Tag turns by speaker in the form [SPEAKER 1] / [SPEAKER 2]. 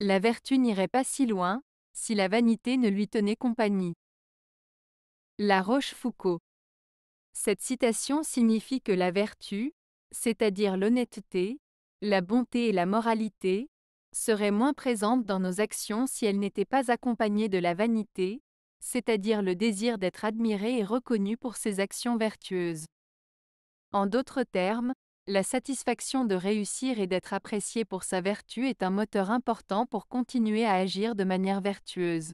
[SPEAKER 1] La vertu n'irait pas si loin, si la vanité ne lui tenait compagnie. La Rochefoucauld. Cette citation signifie que la vertu, c'est-à-dire l'honnêteté, la bonté et la moralité, serait moins présente dans nos actions si elle n'était pas accompagnée de la vanité, c'est-à-dire le désir d'être admiré et reconnu pour ses actions vertueuses. En d'autres termes, la satisfaction de réussir et d'être apprécié pour sa vertu est un moteur important pour continuer à agir de manière vertueuse.